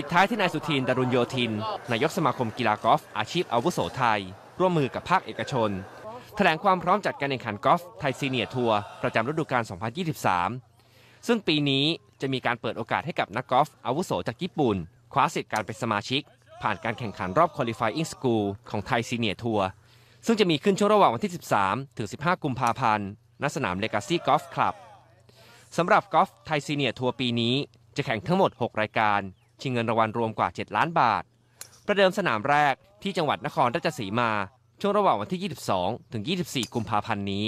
ปิดท้ายที่นายสุทินดารุณโยธิน นายกสมาคมกีฬากอล์ฟอาชีพ อาวุโสไทยร่วมมือกับภาคเอกชนแถลงความพร้อมจัดการแข่งขันกอล์ฟไทยซีเนียร์ทัวร์ประจำฤดูกาล 2023 ซึ่งปีนี้จะมีการเปิดโอกาสให้กับนักกอล์ฟอาวุโสจากญี่ปุ่น คว้าสิทธิ์การเป็นสมาชิก ผ่านการแข่งขันรอบคอลิฟายอิงสกูลของไทยซีเนียร์ทัวร์ซึ่งจะมีขึ้นช่วงระหว่างวันที่ 13ถึง15 กุมภาพันธ์ ณ สนามเลกาซี่กอล์ฟคลับสำหรับกอล์ฟไทยซีเนียร์ทัวร์ปีนี้จะแข่งทั้งหมด 6 รายการชิงเงินรางวัลรวมกว่า 7 ล้านบาท ประเดิมสนามแรกที่จังหวัดนครราชสีมา ช่วงระหว่างวันที่ 22 ถึง 24 กุมภาพันธ์นี้